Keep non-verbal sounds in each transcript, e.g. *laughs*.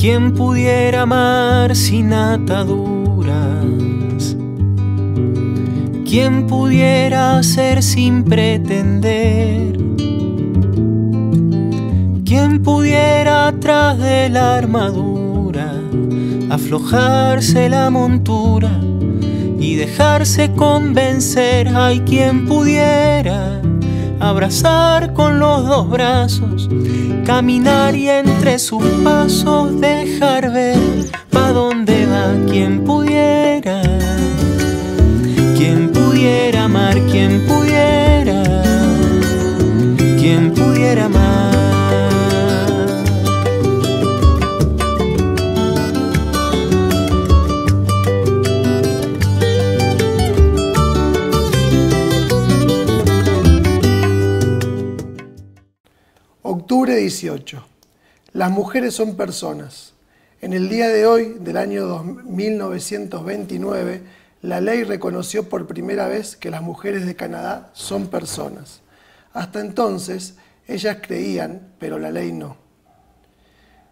¿Quién pudiera amar sin ataduras? ¿Quién pudiera ser sin pretender? ¿Quién pudiera atrás de la armadura aflojarse la montura y dejarse convencer? Hay quien pudiera abrazar con los dos brazos caminar y entre sus pasos dejar ver pa' dónde va quien pudiera, quien pudiera. 18. Las mujeres son personas. En el día de hoy, del año 1929, la ley reconoció por primera vez que las mujeres de Canadá son personas. Hasta entonces, ellas creían, pero la ley no.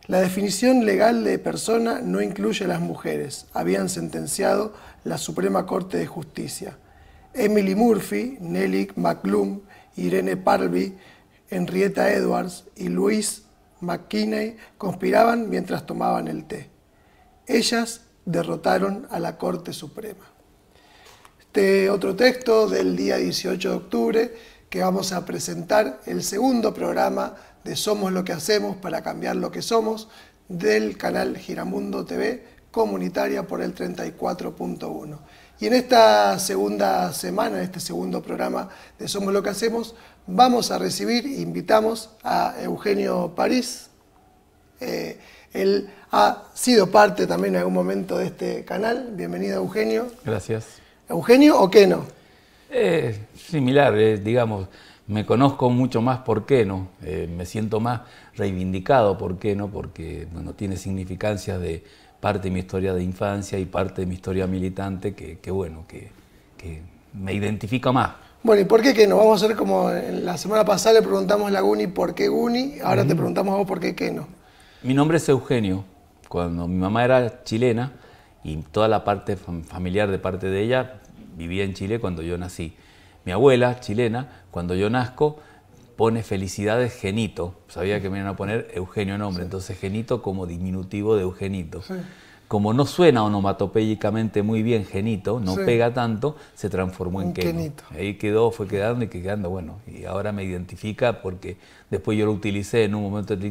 La definición legal de persona no incluye a las mujeres, habían sentenciado la Suprema Corte de Justicia. Emily Murphy, Nelly McClum, Irene Parvi, Henrietta Edwards y Luis McKinney conspiraban mientras tomaban el té. Ellas derrotaron a la Corte Suprema. Este otro texto del día 18 de octubre que vamos a presentar el segundo programa de Somos lo que hacemos para cambiar lo que somos del canal Giramundo TV comunitaria por el 34.1. Y en esta segunda semana, en este segundo programa de Somos lo que hacemos, vamos a recibir, invitamos a Eugenio París. Eh, él ha sido parte también en algún momento de este canal. Bienvenido, Eugenio. Gracias. ¿Eugenio o qué no? Eh, similar, eh, digamos me conozco mucho más por qué no, eh, me siento más reivindicado por qué no, porque bueno, tiene significancia de parte de mi historia de infancia y parte de mi historia militante que, que bueno, que, que, me identifica más. Bueno, ¿y por qué qué no? Vamos a hacer como la semana pasada le preguntamos a la Guni por qué Guni, ahora te preguntamos a vos por qué qué no. Mi nombre es Eugenio, cuando mi mamá era chilena y toda la parte familiar de parte de ella vivía en Chile cuando yo nací. Mi abuela, chilena, cuando yo nazco, pone felicidades Genito. Sabía que me iban a poner Eugenio nombre, entonces Genito como diminutivo de Eugenito. Como no suena onomatopéyicamente muy bien Genito, no pega tanto, se transformó en Genito. Ahí quedó, fue quedando y quedando, bueno, y ahora me identifica porque después yo lo utilicé en un momento de,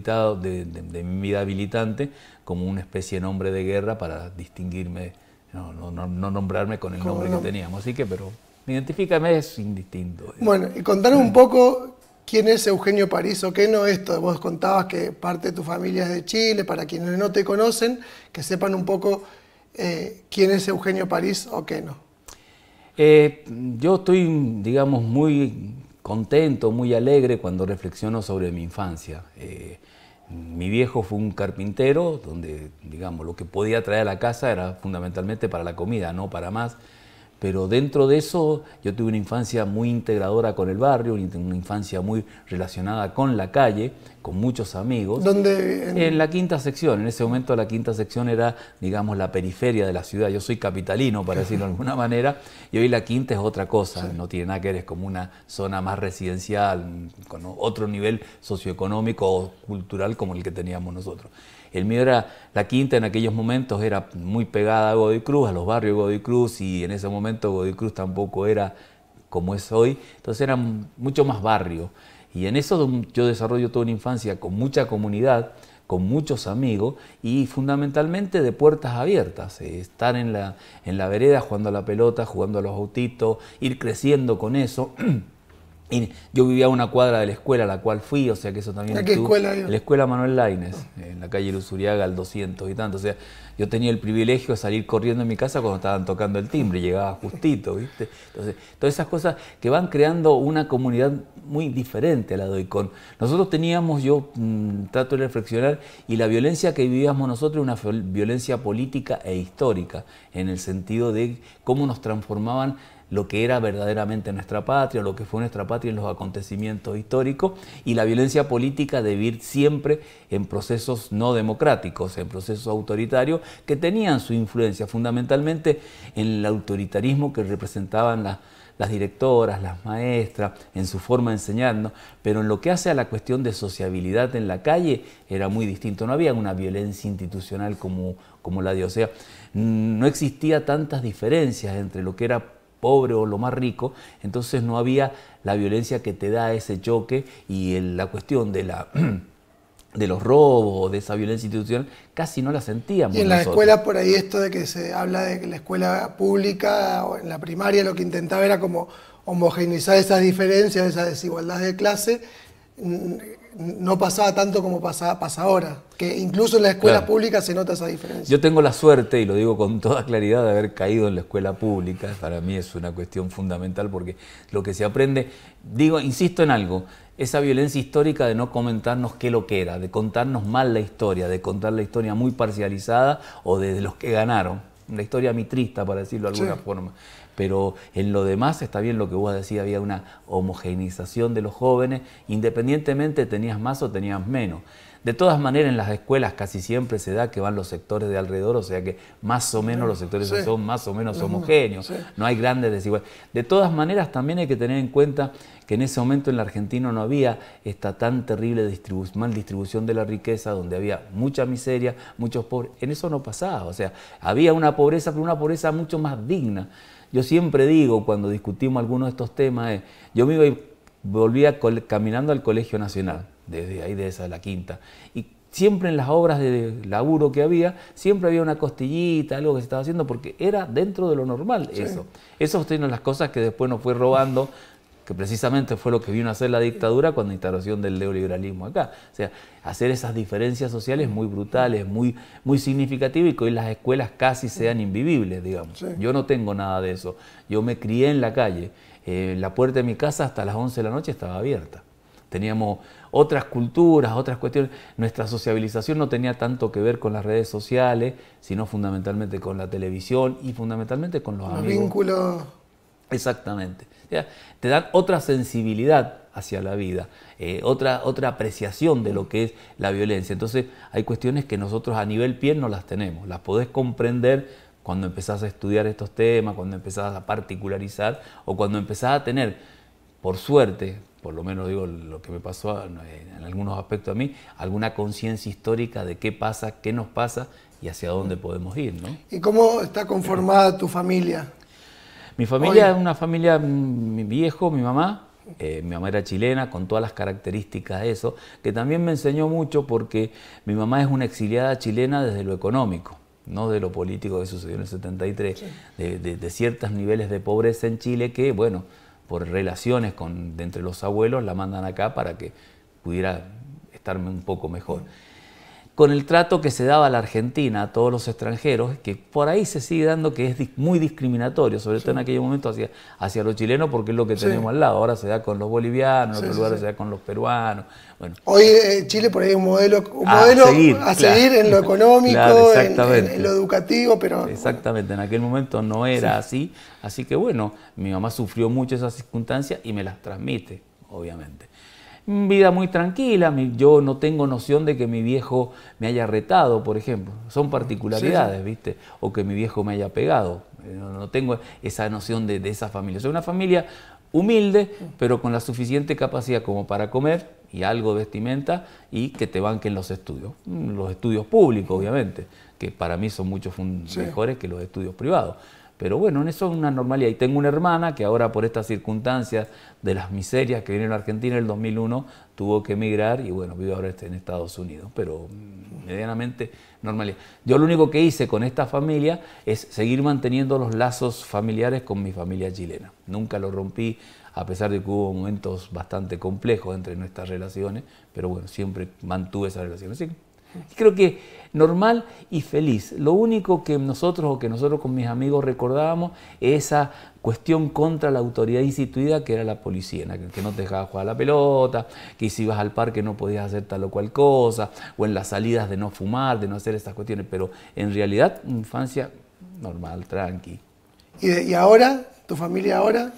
de, de mi vida habilitante como una especie de nombre de guerra para distinguirme, no, nombrarme con el nombre que teníamos. Así que, pero Identifícame es indistinto. Bueno, y contar un poco quién es Eugenio París o qué no esto. Vos contabas que parte de tu familia es de Chile, para quienes no te conocen, que sepan un poco eh, quién es Eugenio París o qué no. Eh, yo estoy, digamos, muy contento, muy alegre cuando reflexiono sobre mi infancia. Eh, mi viejo fue un carpintero, donde, digamos, lo que podía traer a la casa era fundamentalmente para la comida, no para más. Pero dentro de eso yo tuve una infancia muy integradora con el barrio, una infancia muy relacionada con la calle, con muchos amigos. ¿Dónde? En... la quinta sección, en ese momento la quinta sección era, digamos, la periferia de la ciudad. Yo soy capitalino, para decirlo de alguna manera, y hoy la quinta es otra cosa, no tiene nada que ver, es como una zona más residencial, con otro nivel socioeconómico o cultural como el que teníamos nosotros. El mío era, la quinta en aquellos momentos era muy pegada a Godoy Cruz, a los barrios de Godoy Cruz, y en ese momento Godoy Cruz tampoco era como es hoy, entonces era mucho más barrio. Y en eso yo desarrollo toda una infancia con mucha comunidad, con muchos amigos y fundamentalmente de puertas abiertas, eh, estar en la, en la vereda jugando a la pelota, jugando a los autitos, ir creciendo con eso. *clears throat* yo vivía a una cuadra de la escuela a la cual fui, o sea que eso también... ¿A escuela? La escuela Manuel Laines, en la calle Luzuriaga, al 200 y tanto. O sea, yo tenía el privilegio de salir corriendo en mi casa cuando estaban tocando el timbre, llegaba justito, ¿viste? Entonces, todas esas cosas que van creando una comunidad muy diferente a la de hoy. Con, nosotros teníamos, yo mm, trato de reflexionar, y la violencia que vivíamos nosotros era una violencia política e histórica, en el sentido de cómo nos transformaban lo que era verdaderamente nuestra patria, lo que fue nuestra patria en los acontecimientos históricos, y la violencia política de vivir siempre en procesos no democráticos, en procesos autoritarios que tenían su influencia fundamentalmente en el autoritarismo que representaban las directoras, las maestras, en su forma de enseñarnos, pero en lo que hace a la cuestión de sociabilidad en la calle era muy distinto. No había una violencia institucional como, como la de, o sea, no existía tantas diferencias entre lo que era pobre o lo más rico, entonces no había la violencia que te da ese choque y la cuestión de la... *clears throat* de los robos, de esa violencia institucional, casi no la sentíamos. Y en las la escuela por ahí esto de que se habla de que la escuela pública o en la primaria lo que intentaba era como homogeneizar esas diferencias, esas desigualdades de clase, no pasaba tanto como pasa, ahora, que incluso en la escuela pública se nota esa diferencia. Yo tengo la suerte, y lo digo con toda claridad, de haber caído en la escuela pública, para mí es una cuestión fundamental porque lo que se aprende, digo, insisto en algo, esa violencia histórica de no comentarnos qué lo que era, de contarnos mal la historia, de contar la historia muy parcializada o de los que ganaron, una historia mitrista, para decirlo de alguna forma pero en lo demás está bien lo que vos decías, había una homogenización de los jóvenes, independientemente tenías más o tenías menos. De todas maneras, en las escuelas casi siempre se da que van los sectores de alrededor, o sea que más o menos los sectores son más o menos homogéneos, no hay grandes desigualdades. De todas maneras, también hay que tener en cuenta que en ese momento en la Argentina no había esta tan terrible mal distribución de la riqueza, donde había mucha miseria, muchos pobres. En eso no pasaba, o sea, había una pobreza, pero una pobreza mucho más digna. Yo siempre digo cuando discutimos algunos de estos temas, yo me iba volvía caminando al Colegio Nacional, desde ahí, de esa de la quinta, y siempre en las obras de laburo que había, siempre había una costillita, algo que se estaba haciendo, porque era dentro de lo normal eso. Eso fueron las cosas que después nos fue robando que precisamente fue lo que vino a hacer la dictadura con la instalación del neoliberalismo acá. O sea, hacer esas diferencias sociales muy brutales, muy, muy significativas y que hoy las escuelas casi sean invivibles, digamos. Yo no tengo nada de eso. Yo me crié en la calle. Eh, la puerta de mi casa hasta las 11 de la noche estaba abierta. Teníamos otras culturas, otras cuestiones. Nuestra sociabilización no tenía tanto que ver con las redes sociales, sino fundamentalmente con la televisión y fundamentalmente con los, amigos. amigos. Exactamente. Te dan otra sensibilidad hacia la vida, eh, otra, otra apreciación de lo que es la violencia. Entonces hay cuestiones que nosotros a nivel piel no las tenemos, las podés comprender cuando empezás a estudiar estos temas, cuando empezás a particularizar o cuando empezás a tener, por suerte, por lo menos digo lo que me pasó en algunos aspectos a mí, alguna conciencia histórica de qué pasa, qué nos pasa y hacia dónde podemos ir. ¿no? ¿Y cómo está conformada tu familia? Mi familia es una familia, mm, mi viejo, mi mamá, eh, mi mamá era chilena, con todas las características de eso, que también me enseñó mucho porque mi mamá es una exiliada chilena desde lo económico, no de lo político que sucedió en el 73, de, ciertos niveles de pobreza en Chile que, bueno, por relaciones con, de entre los abuelos la mandan acá para que pudiera estarme un poco mejor con el trato que se daba a la Argentina, a todos los extranjeros, que por ahí se sigue dando que es muy discriminatorio, sobre todo en aquel momento hacia, hacia los chilenos, porque es lo que tenemos al lado. Ahora se da con los bolivianos, en otros lugares se da con los peruanos. Hoy eh, Chile por ahí es un modelo, a seguir, en lo *laughs* económico, en, lo educativo, pero... Exactamente, en aquel momento no era así. Así que bueno, mi mamá sufrió mucho esas circunstancias y me las transmite, obviamente vida muy tranquila, yo no tengo noción de que mi viejo me haya retado, por ejemplo. Son particularidades, ¿viste? O que mi viejo me haya pegado. Eh, no, tengo esa noción de, esa familia. Soy una familia humilde, pero con la suficiente capacidad como para comer y algo de vestimenta y que te banquen los estudios. Mm, los estudios públicos, obviamente, que para mí son mucho mejores que los estudios privados. Pero bueno, en eso es una normalidad. Y tengo una hermana que ahora por estas circunstancias de las miserias que vino en Argentina en el 2001, tuvo que emigrar y bueno, vive ahora este, en Estados Unidos, pero medianamente normalidad. Yo lo único que hice con esta familia es seguir manteniendo los lazos familiares con mi familia chilena. Nunca lo rompí, a pesar de que hubo momentos bastante complejos entre nuestras relaciones, pero bueno, siempre mantuve esa relación Creo que normal y feliz. Lo único que nosotros o que nosotros con mis amigos recordábamos es esa cuestión contra la autoridad instituida que era la policía, que no te dejaba jugar la pelota, que si ibas al parque no podías hacer tal o cual cosa, o en las salidas de no fumar, de no hacer estas cuestiones, pero en realidad infancia normal, tranqui. ¿Y, ahora? ¿Tu familia ahora?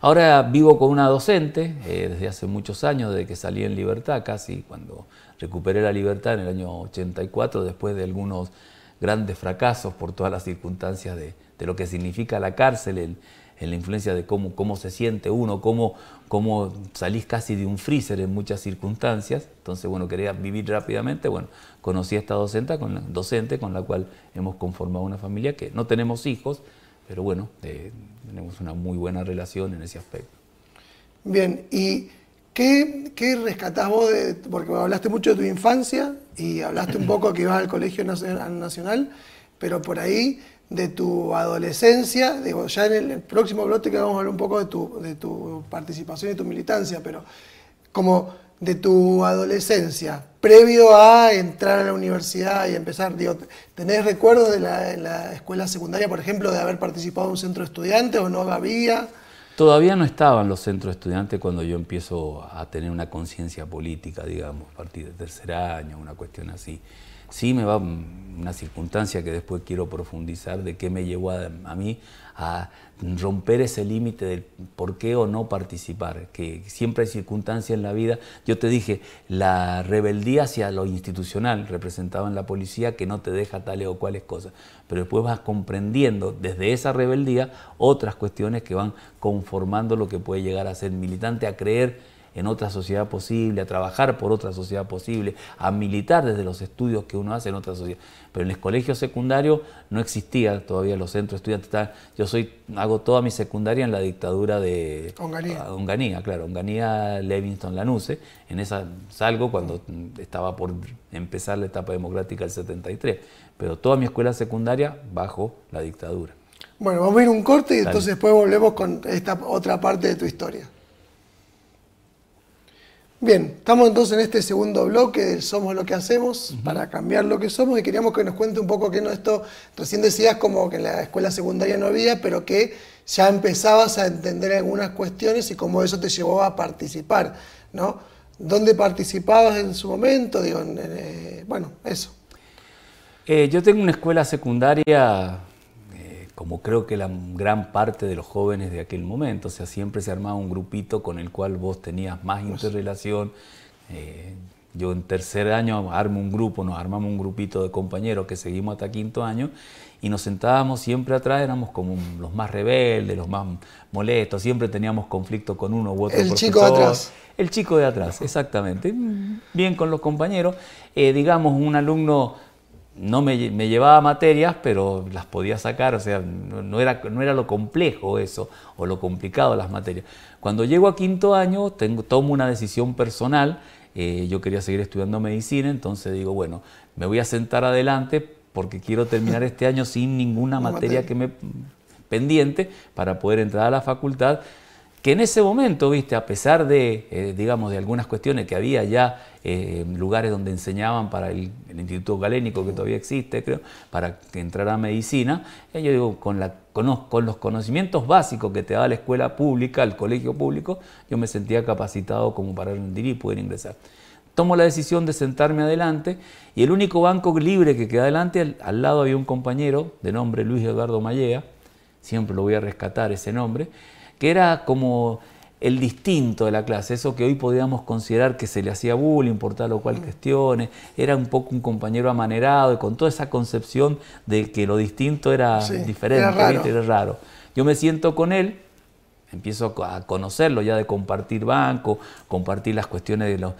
Ahora vivo con una docente eh, desde hace muchos años, desde que salí en libertad, casi cuando Recuperé la libertad en el año 84 después de algunos grandes fracasos por todas las circunstancias de, lo que significa la cárcel, en, la influencia de cómo, cómo se siente uno, cómo, cómo, salís casi de un freezer en muchas circunstancias. Entonces, bueno, quería vivir rápidamente. Bueno, conocí a esta docente con, la, docente con la cual hemos conformado una familia que no tenemos hijos, pero bueno, eh, tenemos una muy buena relación en ese aspecto. Bien, y ¿Qué, ¿Qué, rescatás vos? De, porque hablaste mucho de tu infancia y hablaste un poco que ibas al Colegio Nacional, pero por ahí de tu adolescencia, digo, ya en el próximo bloque que vamos a hablar un poco de tu, de tu participación y tu militancia, pero como de tu adolescencia, previo a entrar a la universidad y empezar, digo, ¿tenés recuerdos de la escuela secundaria, por ejemplo, de haber participado en un centro de estudiantes o no había? Todavía no estaban los centros estudiantes cuando yo empiezo a tener una conciencia política, digamos, a partir del tercer año, una cuestión así. Sí me va una circunstancia que después quiero profundizar de qué me llevó a, mí a romper ese límite del por qué o no participar, que siempre hay circunstancias en la vida. Yo te dije, la rebeldía hacia lo institucional, representado en la policía, que no te deja tales o cuales cosas, pero después vas comprendiendo desde esa rebeldía otras cuestiones que van conformando lo que puede llegar a ser militante, a creer en otra sociedad posible, a trabajar por otra sociedad posible, a militar desde los estudios que uno hace en otra sociedad. Pero en el colegio secundario no existía todavía los centros estudiantes. Yo soy, hago toda mi secundaria en la dictadura de Onganía, ah, Onganía claro, Onganía Levinston, Lanuse. ¿eh? En esa salgo cuando estaba por empezar la etapa democrática del 73. Pero toda mi escuela secundaria bajo la dictadura. Bueno, vamos a ir un corte y entonces después volvemos con esta otra parte de tu historia. Bien, estamos entonces en este segundo bloque del Somos lo que hacemos, para cambiar lo que somos, y queríamos que nos cuente un poco qué no esto, recién decías como que en la escuela secundaria no había, pero que ya empezabas a entender algunas cuestiones y cómo eso te llevó a participar, ¿no? ¿Dónde participabas en su momento? Eh, bueno, eso. Eh, yo tengo una escuela secundaria como creo que la gran parte de los jóvenes de aquel momento, o sea, siempre se armaba un grupito con el cual vos tenías más interrelación. Eh, yo en tercer año armo un grupo, nos armamos un grupito de compañeros que seguimos hasta quinto año y nos sentábamos siempre atrás, éramos como los más rebeldes, los más molestos, siempre teníamos conflicto con uno u otro. El chico de atrás. El chico de atrás, exactamente. Bien con los compañeros. Eh, digamos, un alumno no me, llevaba materias, pero las podía sacar, o sea, no, era, no era lo complejo eso, o lo complicado las materias. Cuando llego a quinto año, tomo una decisión personal, eh, yo quería seguir estudiando medicina, entonces digo, bueno, me voy a sentar adelante porque quiero terminar este año sin ninguna materia que me pendiente para poder entrar a la facultad que en ese momento, viste, a pesar de, eh, digamos, de algunas cuestiones que había ya eh, lugares donde enseñaban para el, Instituto Galénico, que todavía existe, creo, para que entrara a medicina, eh, yo digo, con, los, conocimientos básicos que te da la escuela pública, el colegio público, yo me sentía capacitado como para rendir y poder ingresar. Tomo la decisión de sentarme adelante y el único banco libre que queda adelante, al, al lado había un compañero de nombre Luis Eduardo Mallea, siempre lo voy a rescatar ese nombre, que era como el distinto de la clase, eso que hoy podíamos considerar que se le hacía bullying por tal o cual mm. cuestiones, era un poco un compañero amanerado y con toda esa concepción de que lo distinto era diferente, era raro. Yo me siento con él, empiezo a conocerlo ya de compartir banco, compartir las cuestiones de los,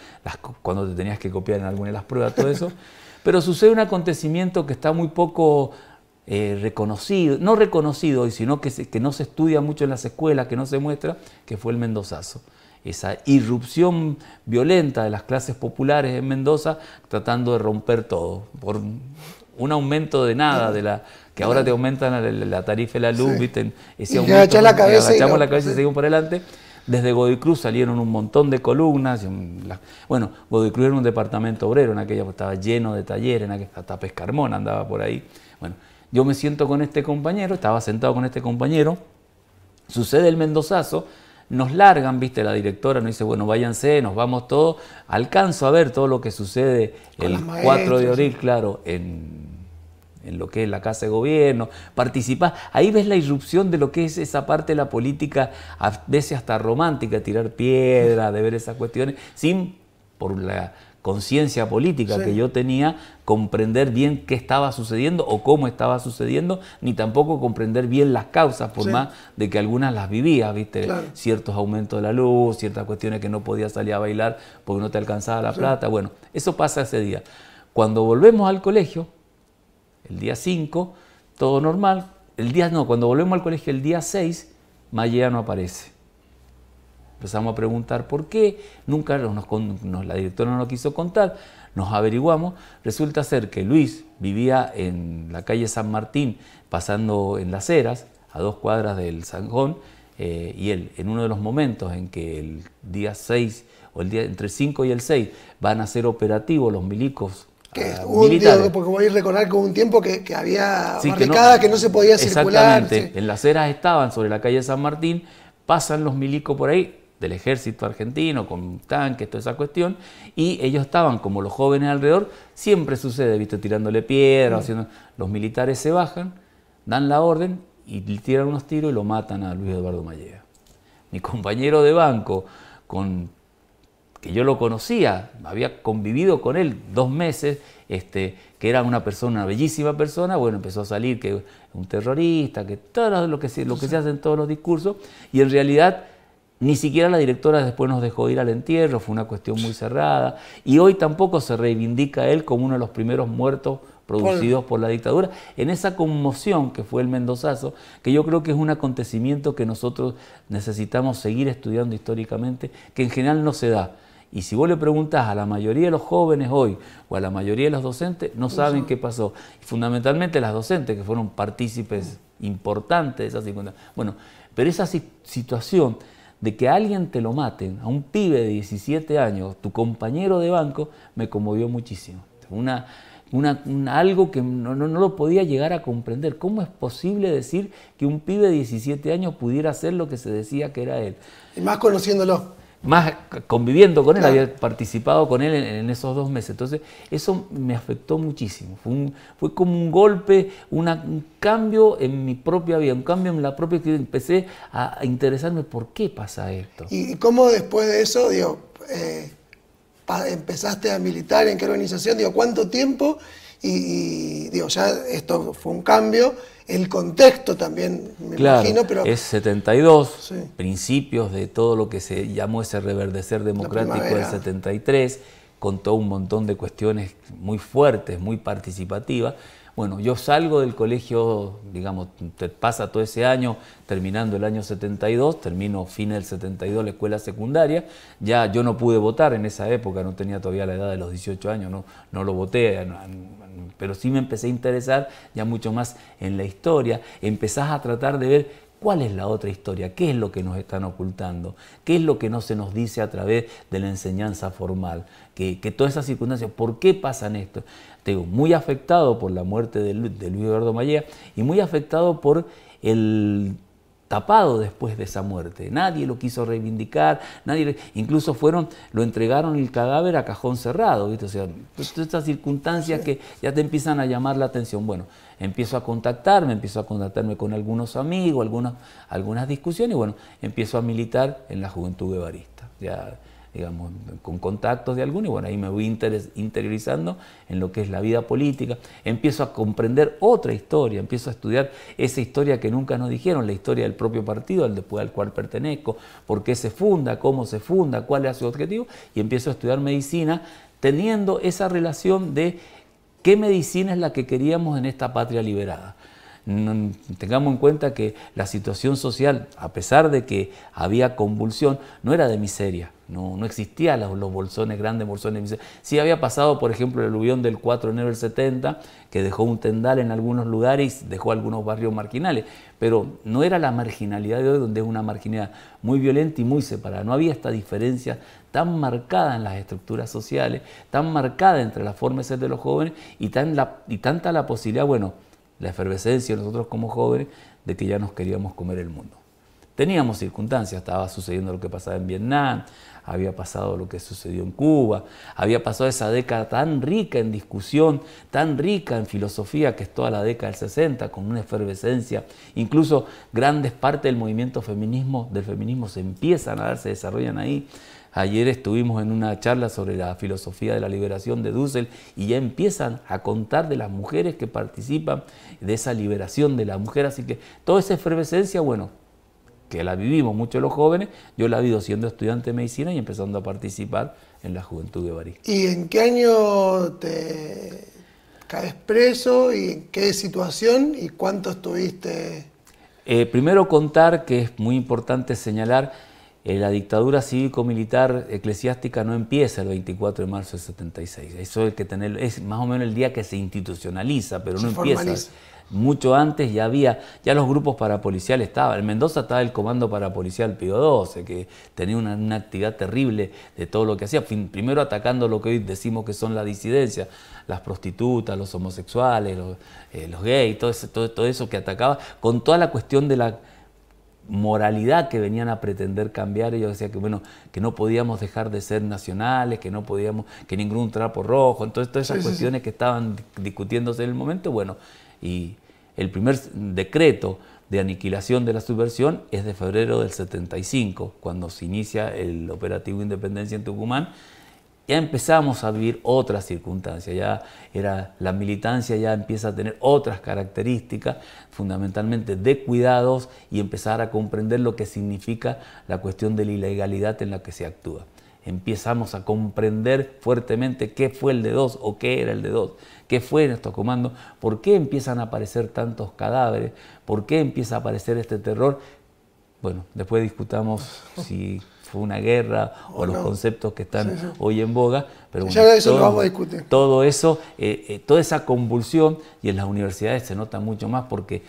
cuando te tenías que copiar en alguna de las pruebas, todo eso, *laughs* pero sucede un acontecimiento que está muy poco eh, reconocido, no reconocido hoy, sino que, que no se estudia mucho en las escuelas, que no se muestra, que fue el mendozazo. Esa irrupción violenta de las clases populares en Mendoza tratando de romper todo, por un aumento de nada, de la que ahora te aumentan la, tarifa de la luz, y la cabeza agachamos la cabeza y seguimos por adelante. Desde Godoy Cruz salieron un montón de columnas. Bueno, Godoy Cruz era un departamento obrero en aquella, estaba lleno de talleres, en aquella, hasta Pescarmón andaba por ahí. Bueno, yo me siento con este compañero, estaba sentado con este compañero, sucede el mendozazo, nos largan, viste, la directora nos dice, bueno, váyanse, nos vamos todos, alcanzo a ver todo lo que sucede el 4 de abril, claro, en, en, lo que es la Casa de Gobierno, participás, ahí ves la irrupción de lo que es esa parte de la política, a veces hasta romántica, tirar piedra, de ver esas cuestiones, sin por la conciencia política que yo tenía, comprender bien qué estaba sucediendo o cómo estaba sucediendo, ni tampoco comprender bien las causas, por más de que algunas las vivía, ¿viste? Ciertos aumentos de la luz, ciertas cuestiones que no podías salir a bailar porque no te alcanzaba la plata. Bueno, eso pasa ese día. Cuando volvemos al colegio, el día 5, todo normal. El día no, cuando volvemos al colegio el día 6, Maya no aparece empezamos a preguntar por qué, nunca la directora no nos quiso contar, nos averiguamos, resulta ser que Luis vivía en la calle San Martín, pasando en las Heras, a dos cuadras del Sanjón, eh, y él, en uno de los momentos en que el día 6 o el día entre el 5 y el 6 van a ser operativos los milicos que ah, un día, porque voy a recordar que un tiempo que, había sí, que no, se podía circular. Exactamente, en las eras estaban sobre la calle San Martín, pasan los milicos por ahí, del ejército argentino, con tanques, toda esa cuestión, y ellos estaban como los jóvenes alrededor, siempre sucede, ¿viste? Tirándole piedras, mm. haciendo... los militares se bajan, dan la orden y tiran unos tiros y lo matan a Luis Eduardo Mallea. Mi compañero de banco, con que yo lo conocía, había convivido con él dos meses, este, que era una persona, una bellísima persona, bueno, empezó a salir que un terrorista, que todo lo que se, lo que se hace en todos los discursos, y en realidad ni siquiera la directora después nos dejó ir al entierro, fue una cuestión muy cerrada. Y hoy tampoco se reivindica él como uno de los primeros muertos producidos por la dictadura, en esa conmoción que fue el Mendozazo, que yo creo que es un acontecimiento que nosotros necesitamos seguir estudiando históricamente, que en general no se da. Y si vos le preguntás a la mayoría de los jóvenes hoy o a la mayoría de los docentes, no saben qué pasó. fundamentalmente las docentes, que fueron partícipes importantes de esas circunstancias. Bueno, pero esa situación de que alguien te lo maten, a un pibe de 17 años, tu compañero de banco, me conmovió muchísimo. Una, una, algo que no, no, no, lo podía llegar a comprender. ¿Cómo es posible decir que un pibe de 17 años pudiera hacer lo que se decía que era él? Y más conociéndolo más conviviendo con él, había participado con él en, esos dos meses. Entonces, eso me afectó muchísimo. Fue, como un golpe, un cambio en mi propia vida, un cambio en la propia que Empecé a interesarme por qué pasa esto. ¿Y cómo después de eso, digo, eh, empezaste a militar? ¿En qué organización? Digo, ¿cuánto tiempo? Y, y digo, ya esto fue un cambio el contexto también, me imagino, pero... Es 72, principios de todo lo que se llamó ese reverdecer democrático del 73, contó un montón de cuestiones muy fuertes, muy participativas. Bueno, yo salgo del colegio, digamos, te pasa todo ese año, terminando el año 72, termino fin del 72 la escuela secundaria, ya yo no pude votar en esa época, no tenía todavía la edad de los 18 años, no, no lo voté, pero sí me empecé a interesar ya mucho más en la historia, empezás a tratar de ver ¿Cuál es la otra historia? ¿Qué es lo que nos están ocultando? ¿Qué es lo que no se nos dice a través de la enseñanza formal? Que, todas esas circunstancias, ¿por qué pasan esto? Te digo, muy afectado por la muerte de, Luis Eduardo Mallea y muy afectado por el tapado después de esa muerte. Nadie lo quiso reivindicar, nadie, incluso fueron, lo entregaron el cadáver a cajón cerrado, ¿viste? O sea, pues, estas circunstancias que ya te empiezan a llamar la atención. Bueno, empiezo a contactarme, empiezo a contactarme con algunos amigos, algunas, algunas discusiones, y bueno, empiezo a militar en la juventud guevarista. Ya, digamos, con contactos de alguno, y bueno, ahí me voy interiorizando en lo que es la vida política, empiezo a comprender otra historia, empiezo a estudiar esa historia que nunca nos dijeron, la historia del propio partido, al, cual pertenezco, por qué se funda, cómo se funda, cuál es su objetivo, y empiezo a estudiar medicina teniendo esa relación de qué medicina es la que queríamos en esta patria liberada. tengamos en cuenta que la situación social, a pesar de que había convulsión, no era de miseria, no, no existían los, bolsones, grandes bolsones. Sí había pasado, por ejemplo, el aluvión del 4 de enero del 70, que dejó un tendal en algunos lugares y dejó algunos barrios marginales, pero no era la marginalidad de hoy, donde es una marginalidad muy violenta y muy separada. No había esta diferencia tan marcada en las estructuras sociales, tan marcada entre la forma de ser de los jóvenes y, tan la, y tanta la posibilidad, bueno, la efervescencia nosotros como jóvenes de que ya nos queríamos comer el mundo. Teníamos circunstancias, estaba sucediendo lo que pasaba en Vietnam, había pasado lo que sucedió en Cuba, había pasado esa década tan rica en discusión, tan rica en filosofía, que es toda la década del 60, con una efervescencia. Incluso grandes partes del movimiento feminismo, del feminismo se empiezan a dar, se desarrollan ahí. Ayer estuvimos en una charla sobre la filosofía de la liberación de Dussel y ya empiezan a contar de las mujeres que participan de esa liberación de la mujer. Así que toda esa efervescencia, bueno, que la vivimos mucho los jóvenes, yo la vivido siendo estudiante de medicina y empezando a participar en la juventud de Barí. ¿Y en qué año te caes preso y en qué situación y cuánto estuviste? Eh, primero contar que es muy importante señalar eh, la dictadura cívico-militar eclesiástica no empieza el 24 de marzo del 76. Eso que es más o menos el día que se institucionaliza, pero no empieza. Mucho antes ya había, ya los grupos parapoliciales estaban. En Mendoza estaba el comando parapolicial Pío XII, que tenía una, actividad terrible de todo lo que hacía. Primero atacando lo que hoy decimos que son la disidencia, las prostitutas, los homosexuales, los, eh, los gays, todo, todo eso que atacaba, con toda la cuestión de la moralidad que venían a pretender cambiar, ellos decían que bueno, que no podíamos dejar de ser nacionales, que no podíamos, que ningún trapo rojo, entonces todas esas cuestiones que estaban discutiéndose en el momento, bueno, y el primer decreto de aniquilación de la subversión es de febrero del 75, cuando se inicia el operativo Independencia en Tucumán, ya empezamos a vivir otras circunstancias, ya era, la militancia ya empieza a tener otras características, fundamentalmente de cuidados y empezar a comprender lo que significa la cuestión de la ilegalidad en la que se actúa. Empezamos a comprender fuertemente qué fue el de dos o qué era el de dos, qué fue nuestro comando, por qué empiezan a aparecer tantos cadáveres, por qué empieza a aparecer este terror. Bueno, después discutamos si una guerra o los conceptos que están hoy en boga. Pero eso todo, eso, eh, eh, toda esa convulsión y en las universidades se nota mucho más porque,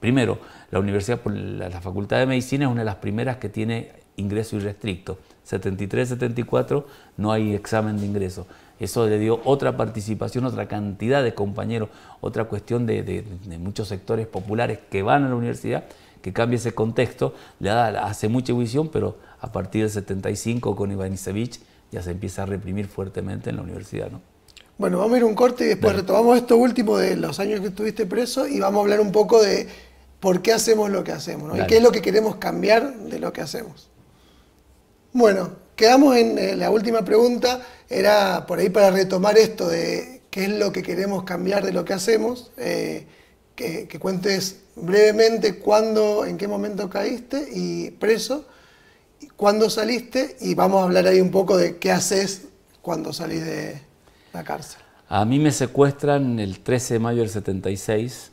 primero, la universidad, la, la Facultad de Medicina es una de las primeras que tiene ingreso irrestricto. 73, 74 no hay examen de ingreso. Eso le dio otra participación, otra cantidad de compañeros, otra cuestión de, muchos sectores populares que van a la universidad que cambie ese contexto, le da, hace mucha visión pero a partir del 75 con Isevich ya se empieza a reprimir fuertemente en la universidad. ¿no? Bueno, vamos a ir un corte y después retomamos esto último de los años que estuviste preso y vamos a hablar un poco de por qué hacemos lo que hacemos y qué es lo que queremos cambiar de lo que hacemos. Bueno, quedamos en eh, la última pregunta, era por ahí para retomar esto de qué es lo que queremos cambiar de lo que hacemos, eh, que, cuentes brevemente cuándo, en qué momento caíste y preso, y cuándo saliste y vamos a hablar ahí un poco de qué haces cuando salís de la cárcel. A mí me secuestran el 13 de mayo del 76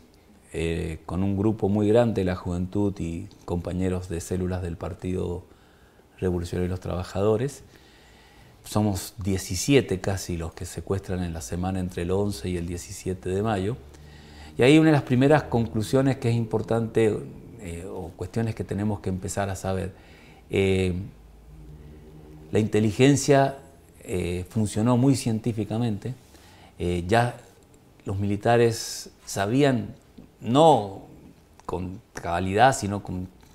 eh, con un grupo muy grande la juventud y compañeros de células del Partido Revolucionario de los Trabajadores. Somos 17 casi los que secuestran en la semana entre el 11 y el 17 de mayo. Y ahí una de las primeras conclusiones que es importante eh, o cuestiones que tenemos que empezar a saber. Eh, la inteligencia eh, funcionó muy científicamente. ya los militares sabían, no con cabalidad, sino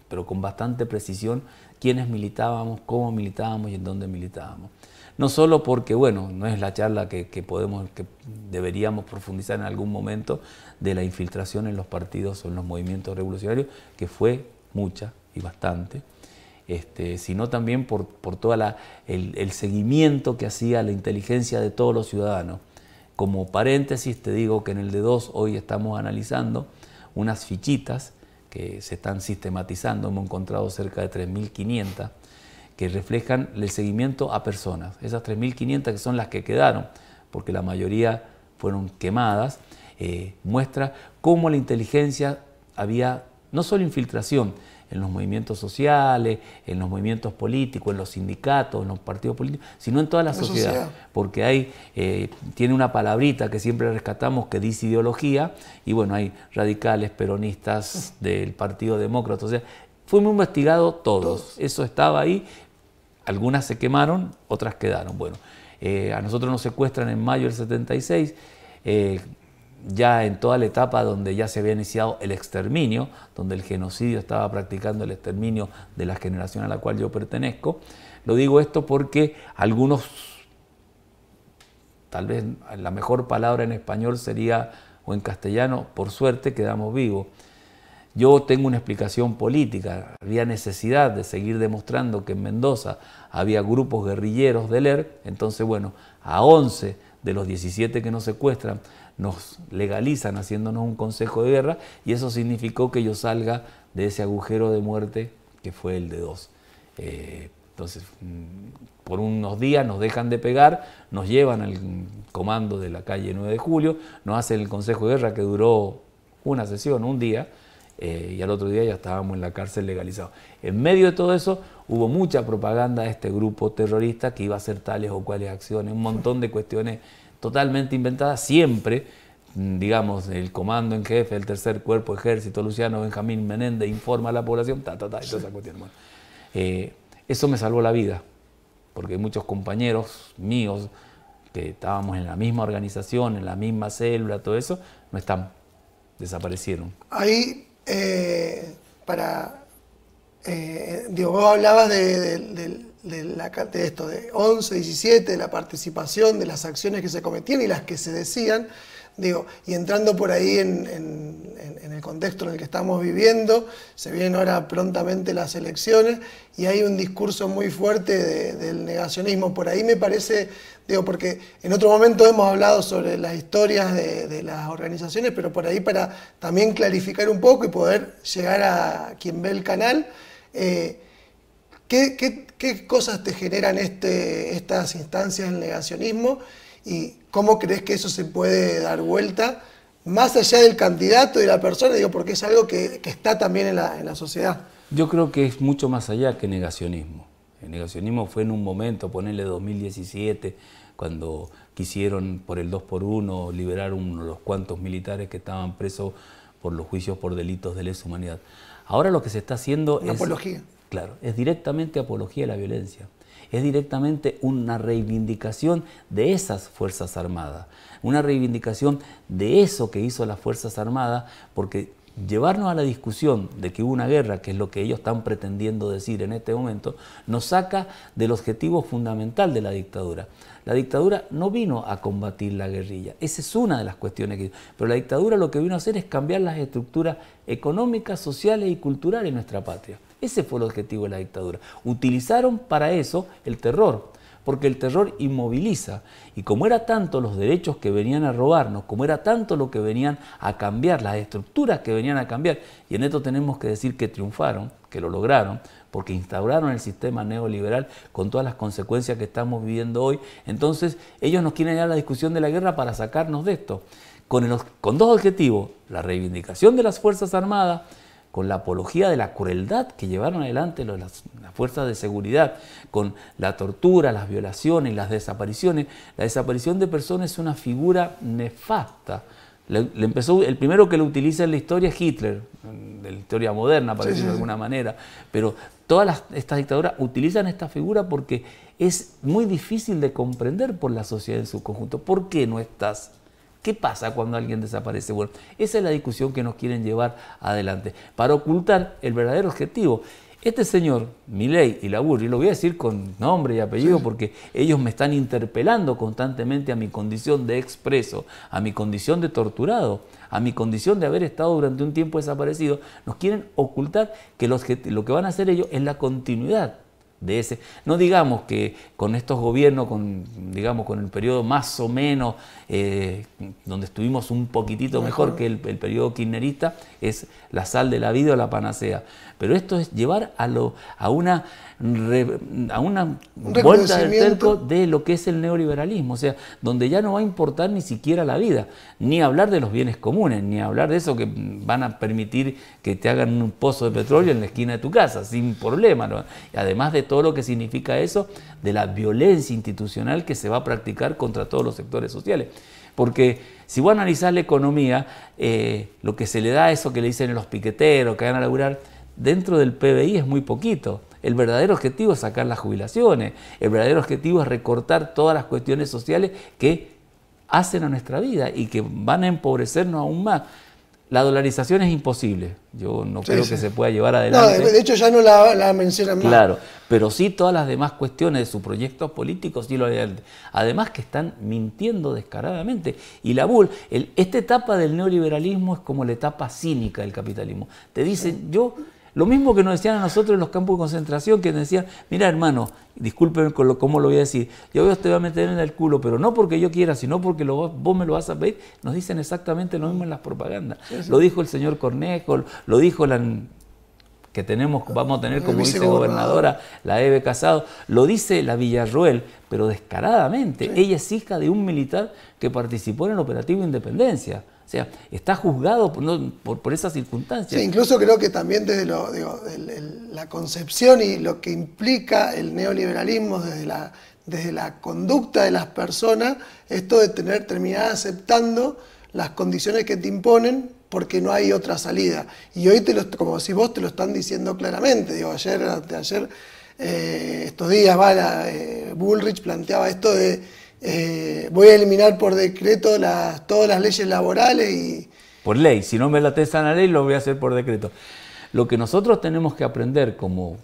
pero con bastante precisión, quiénes militábamos, cómo militábamos y en dónde militábamos no solo porque, bueno, no es la charla que, podemos, que deberíamos profundizar en algún momento de la infiltración en los partidos o en los movimientos revolucionarios, que fue mucha y bastante, este, sino también por, por todo el, seguimiento que hacía la inteligencia de todos los ciudadanos. Como paréntesis, te digo que en el de 2 hoy estamos analizando unas fichitas que se están sistematizando, hemos encontrado cerca de 3.500 que reflejan el seguimiento a personas. Esas 3.500 que son las que quedaron, porque la mayoría fueron quemadas, eh, muestra cómo la inteligencia había no solo infiltración en los movimientos sociales, en los movimientos políticos, en los sindicatos, en los partidos políticos, sino en toda la, sociedad, Porque hay, eh, tiene una palabrita que siempre rescatamos que dice ideología, y bueno, hay radicales, peronistas *laughs* del Partido Demócrata, o sea, fuimos investigados todos. Eso estaba ahí, algunas se quemaron, otras quedaron. Bueno, eh, a nosotros nos secuestran en mayo del 76, eh, ya en toda la etapa donde ya se había iniciado el exterminio, donde el genocidio estaba practicando el exterminio de la generación a la cual yo pertenezco. Lo digo esto porque algunos, tal vez la mejor palabra en español sería, o en castellano, por suerte quedamos vivos. Yo tengo una explicación política. Había necesidad de seguir demostrando que en Mendoza había grupos guerrilleros del ERC. Entonces, bueno, a 11 de los 17 que nos secuestran nos legalizan haciéndonos un consejo de guerra y eso significó que yo salga de ese agujero de muerte que fue el de dos. Eh, entonces, mm, por unos días nos dejan de pegar, nos llevan al comando de la calle 9 de julio, nos hacen el consejo de guerra que duró una sesión, un día, eh, y al otro día ya estábamos en la cárcel legalizado. En medio de todo eso hubo mucha propaganda de este grupo terrorista que iba a hacer tales o cuales acciones, un montón de cuestiones totalmente inventadas, siempre, mm, digamos, el comando en jefe del tercer cuerpo ejército, Luciano Benjamín Menéndez, informa a la población, ta, ta, ta, toda eh, eso me salvó la vida, porque muchos compañeros míos que estábamos en la misma organización, en la misma célula, todo eso, no están, desaparecieron. Ahí eh, para, eh, digo, vos hablabas de, esto, de 11, 17, de la participación, de las acciones que se cometían y las que se decían, digo, y entrando por ahí en, en el contexto en el que estamos viviendo, se vienen ahora prontamente las elecciones y hay un discurso muy fuerte del negacionismo, por ahí me parece Digo, porque en otro momento hemos hablado sobre las historias de, las organizaciones, pero por ahí para también clarificar un poco y poder llegar a quien ve el canal, eh, ¿qué, cosas te generan este, estas instancias del negacionismo y cómo crees que eso se puede dar vuelta? Más allá del candidato y la persona, digo, porque es algo que, está también en la sociedad. Yo creo que es mucho más allá que negacionismo. El negacionismo fue en un momento, ponerle 2017, cuando quisieron por el 2 por 1 liberar unos los cuantos militares que estaban presos por los juicios por delitos de lesa humanidad. Ahora lo que se está haciendo es... apología. Claro, es directamente apología de la violencia. Es directamente una reivindicación de esas Fuerzas Armadas, una reivindicación de eso que hizo las Fuerzas Armadas, porque llevarnos a la discusión de que hubo una guerra, que es lo que ellos están pretendiendo decir en este momento, nos saca del objetivo fundamental de la dictadura. La dictadura no vino a combatir la guerrilla, esa es una de las cuestiones que... Pero la dictadura lo que vino a hacer es cambiar las estructuras económicas, sociales y culturales de nuestra patria. Ese fue el objetivo de la dictadura. Utilizaron para eso el terror, porque el terror inmoviliza. Y como era tanto los derechos que venían a robarnos, como era tanto lo que venían a cambiar, las estructuras que venían a cambiar, y en esto tenemos que decir que triunfaron, que lo lograron, porque instauraron el sistema neoliberal con todas las consecuencias que estamos viviendo hoy, entonces ellos nos quieren a la discusión de la guerra para sacarnos de esto, con, con dos objetivos, la reivindicación de las Fuerzas Armadas, con la apología de la crueldad que llevaron adelante las, fuerzas de seguridad, con la tortura, las violaciones, las desapariciones. La desaparición de personas es una figura nefasta. Le, empezó, el primero que lo utiliza en la historia es Hitler, de la historia moderna, para decirlo de alguna manera, pero todas estas dictaduras utilizan esta figura porque es muy difícil de comprender por la sociedad en su conjunto. ¿Por qué no estás ¿Qué pasa cuando alguien desaparece? Bueno, esa es la discusión que nos quieren llevar adelante, para ocultar el verdadero objetivo. Este señor, Milei y y lo voy a decir con nombre y apellido porque ellos me están interpelando constantemente a mi condición de expreso, a mi condición de torturado, a mi condición de haber estado durante un tiempo desaparecido, nos quieren ocultar que lo que van a hacer ellos es la continuidad de ese. No digamos que con estos gobiernos, con, digamos con el periodo más o menos, eh, donde estuvimos un poquitito mejor, que el, periodo kirchnerista, es la sal de la vida o la panacea. Pero esto es llevar a, lo, a una, a una vuelta del cerco de lo que es el neoliberalismo, o sea, donde ya no va a importar ni siquiera la vida, ni hablar de los bienes comunes, ni hablar de eso que van a permitir que te hagan un pozo de petróleo en la esquina de tu casa, sin problema, ¿no? además de todo lo que significa eso, de la violencia institucional que se va a practicar contra todos los sectores sociales. Porque si voy a analizar la economía, eh, lo que se le da a eso que le dicen los piqueteros que van a laburar, dentro del PBI es muy poquito. El verdadero objetivo es sacar las jubilaciones, el verdadero objetivo es recortar todas las cuestiones sociales que hacen a nuestra vida y que van a empobrecernos aún más. La dolarización es imposible. Yo no creo que se pueda llevar adelante. de hecho ya no la, la mencionan más. Claro, pero sí todas las demás cuestiones de su proyecto político, sí lo adelante. Además que están mintiendo descaradamente. Y la bull, el, esta etapa del neoliberalismo es como la etapa cínica del capitalismo. Te dicen, yo lo mismo que nos decían a nosotros en los campos de concentración, que nos decían, mira hermano, discúlpeme con lo, cómo lo voy a decir, yo veo te voy a meter en el culo, pero no porque yo quiera, sino porque lo, vos me lo vas a pedir. Nos dicen exactamente lo mismo en las propagandas. Lo dijo el señor Cornejo, lo dijo la que tenemos, vamos a tener como vicegobernadora la Eve Casado, lo dice la Villarruel, pero descaradamente. Ella es hija de un militar que participó en el operativo Independencia. O sea, está juzgado por, esas circunstancias. Sí, incluso creo que también desde la concepción y lo que implica el neoliberalismo desde la, desde la conducta de las personas, esto de tener terminada aceptando las condiciones que te imponen porque no hay otra salida. Y hoy, te lo, como si vos, te lo están diciendo claramente. Digo, ayer, eh, estos días, eh, Bullrich planteaba esto de eh, voy a eliminar por decreto las, todas las leyes laborales y... Por ley, si no me la testan la ley, lo voy a hacer por decreto. Lo que nosotros tenemos que aprender, como,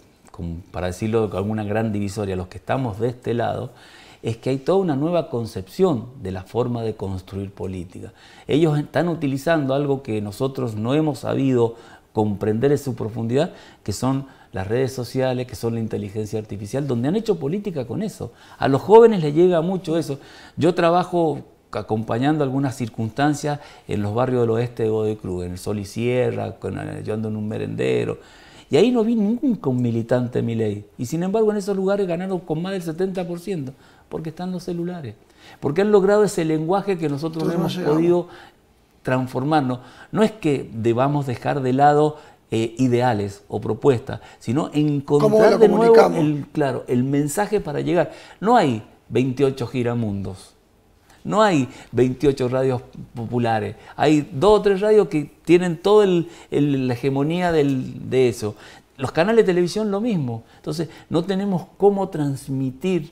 para decirlo con alguna gran divisoria, los que estamos de este lado, es que hay toda una nueva concepción de la forma de construir política. Ellos están utilizando algo que nosotros no hemos sabido comprender en su profundidad, que son las redes sociales, que son la inteligencia artificial, donde han hecho política con eso. A los jóvenes les llega mucho eso. Yo trabajo acompañando algunas circunstancias en los barrios del oeste de Cruz, en el Sol y Sierra, con, eh, yo ando en un merendero. Y ahí no vi ningún militante mi ley. Y sin embargo en esos lugares ganaron con más del 70%, porque están los celulares. Porque han logrado ese lenguaje que nosotros hemos podido transformarnos. No es que debamos dejar de lado eh, ideales o propuestas, sino encontrar de nuevo el, claro, el mensaje para llegar. No hay 28 giramundos. No hay 28 radios populares, hay dos o tres radios que tienen toda la hegemonía de eso. Los canales de televisión lo mismo. Entonces no tenemos cómo transmitir.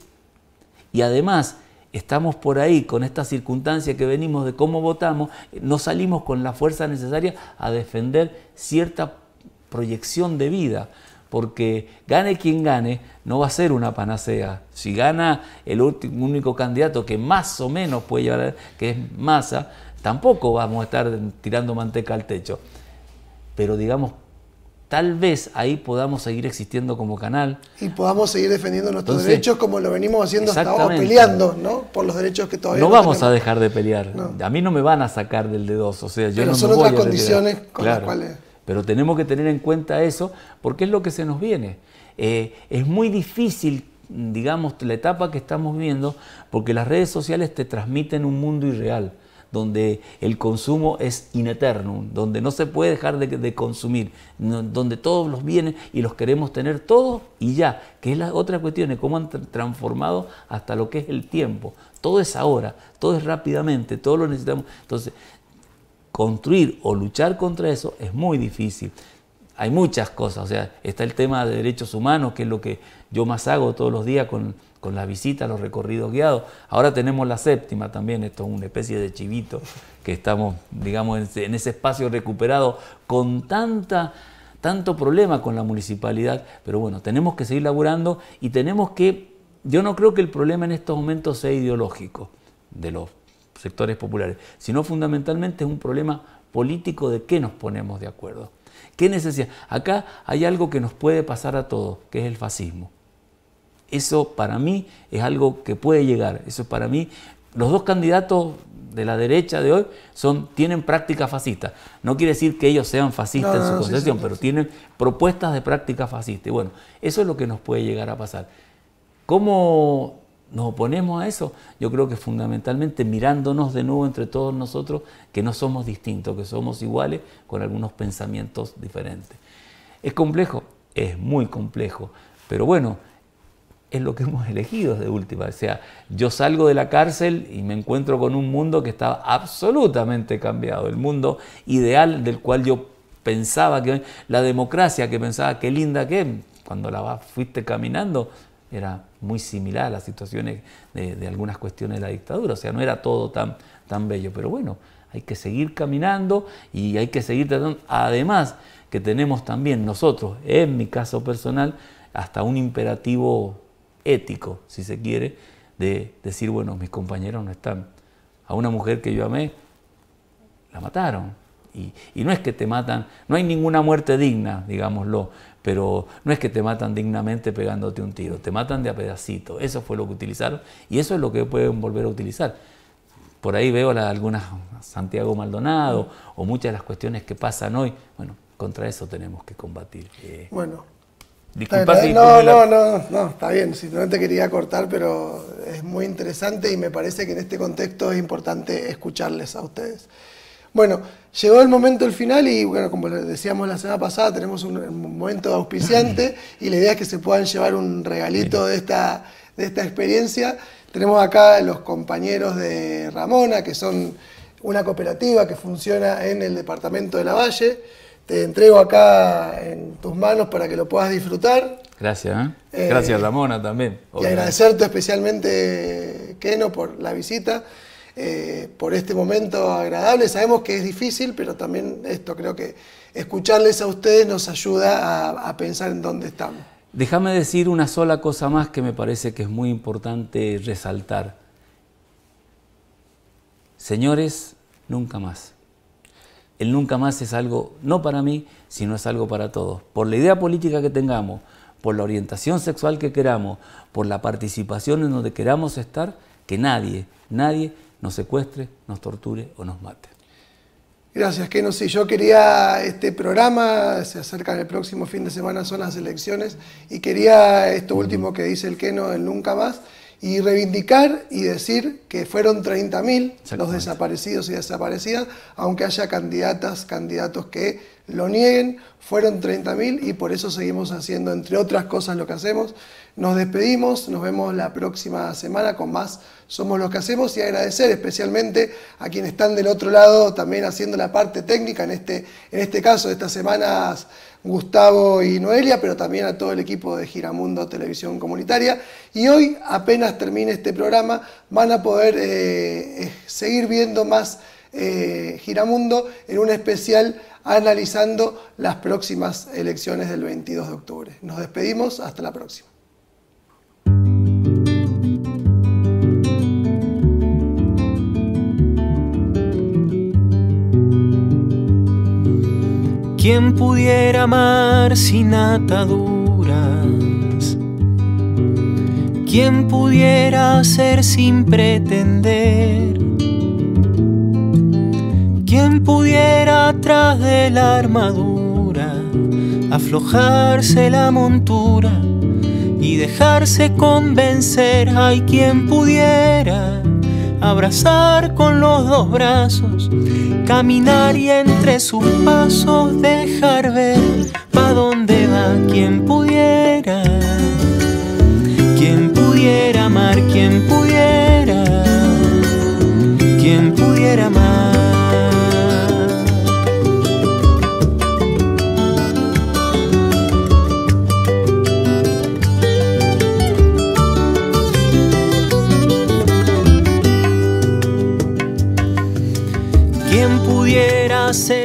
Y además estamos por ahí con esta circunstancia que venimos de cómo votamos, no salimos con la fuerza necesaria a defender cierta proyección de vida, porque gane quien gane, no va a ser una panacea. Si gana el único candidato que más o menos puede llevar, que es Massa, tampoco vamos a estar tirando manteca al techo. Pero digamos, tal vez ahí podamos seguir existiendo como canal. Y podamos seguir defendiendo nuestros derechos como lo venimos haciendo hasta ahora, peleando, ¿no? Por los derechos que todavía no, vamos a dejar de pelear. A mí no me van a sacar del dedo o sea, yo Pero no son otras condiciones con las cuales... Pero tenemos que tener en cuenta eso porque es lo que se nos viene. Eh, es muy difícil, digamos, la etapa que estamos viendo porque las redes sociales te transmiten un mundo irreal donde el consumo es ineterno, donde no se puede dejar de, consumir, donde todos los bienes y los queremos tener todos y ya, que es la otra cuestión, es cómo han transformado hasta lo que es el tiempo. Todo es ahora, todo es rápidamente, todo lo necesitamos. Entonces, construir o luchar contra eso es muy difícil. Hay muchas cosas, o sea, está el tema de derechos humanos, que es lo que yo más hago todos los días con, con las visitas, los recorridos guiados. Ahora tenemos la séptima también, esto es una especie de chivito que estamos, digamos, en ese espacio recuperado con tanta tanto problema con la municipalidad, pero bueno, tenemos que seguir laburando y tenemos que, yo no creo que el problema en estos momentos sea ideológico de los sectores populares, sino fundamentalmente es un problema político de qué nos ponemos de acuerdo. ¿Qué necesidad? Acá hay algo que nos puede pasar a todos, que es el fascismo. Eso para mí es algo que puede llegar. Eso para mí, los dos candidatos de la derecha de hoy son, tienen prácticas fascistas. No quiere decir que ellos sean fascistas en su concepción, pero tienen propuestas de práctica fascista. Y bueno, eso es lo que nos puede llegar a pasar. ¿Cómo nos oponemos a eso, yo creo que fundamentalmente mirándonos de nuevo entre todos nosotros que no somos distintos, que somos iguales con algunos pensamientos diferentes. ¿Es complejo? Es muy complejo, pero bueno, es lo que *laughs* hemos elegido de última. O sea, yo salgo de la cárcel y me encuentro con un mundo que estaba absolutamente cambiado, el mundo ideal del cual yo pensaba que la democracia que pensaba que linda que cuando la fuiste caminando era muy similar a las situaciones de, algunas cuestiones de la dictadura, o sea, no era todo tan, tan bello, pero bueno, hay que seguir caminando y hay que seguir tratando, además que tenemos también nosotros, en mi caso personal, hasta un imperativo ético, si se quiere, de decir, bueno, mis compañeros no están. A una mujer que yo amé, la mataron. Y, y no es que te matan, no hay ninguna muerte digna, digámoslo, pero no es que te matan dignamente pegándote un tiro, te matan de a pedacito. Eso fue lo que utilizaron y eso es lo que pueden volver a utilizar. Por ahí veo la, algunas, Santiago Maldonado o muchas de las cuestiones que pasan hoy. Bueno, contra eso tenemos que combatir. bueno. Disculpa no, no, no, no, está bien, simplemente quería cortar, pero es muy interesante y me parece que en este contexto es importante escucharles a ustedes. Bueno, llegó el momento del final y bueno, como decíamos la semana pasada, tenemos un, momento auspiciante y la idea es que se puedan llevar un regalito de esta, de esta experiencia. Tenemos acá los compañeros de Ramona, que son una cooperativa que funciona en el departamento de La Valle. Te entrego acá en tus manos para que lo puedas disfrutar. Gracias, ¿eh? eh gracias Ramona también. Y agradecerte especialmente, Keno, por la visita. Eh, por este momento agradable. Sabemos que es difícil, pero también esto creo que escucharles a ustedes nos ayuda a pensar en dónde estamos. Déjame decir una sola cosa más que me parece que es muy importante resaltar. Señores, nunca más. El nunca más es algo no para mí, sino es algo para todos. Por la idea política que tengamos, por la orientación sexual que queramos, por la participación en donde queramos estar, que nadie, nadie nos secuestre, nos torture o nos mate. Gracias, que no yo quería este programa, se acerca el próximo fin de semana, son las elecciones, y quería esto último que dice el Keno, el nunca más, y reivindicar y decir que fueron 30.000 los desaparecidos y desaparecidas, aunque haya candidatas, candidatos que lo nieguen, fueron 30.000 y por eso seguimos haciendo, entre otras cosas, lo que hacemos. Nos despedimos, nos vemos la próxima semana con más Somos los que hacemos y agradecer especialmente a quienes están del otro lado también haciendo la parte técnica, en este, en este caso, estas semanas Gustavo y Noelia, pero también a todo el equipo de Giramundo Televisión Comunitaria. Y hoy, apenas termine este programa, van a poder eh, eh, seguir viendo más eh, Giramundo en un especial analizando las próximas elecciones del 22 de octubre. Nos despedimos, hasta la próxima. ¿Quién pudiera amar sin ataduras? ¿Quién pudiera ser sin pretender? ¿Quién pudiera atrás de la armadura aflojarse la montura y dejarse convencer? Hay quien pudiera abrazar con los dos brazos, caminar y entre sus pasos dejar ver pa' dónde va quien pudiera, quien pudiera amar, quien pudiera, quien pudiera amar. você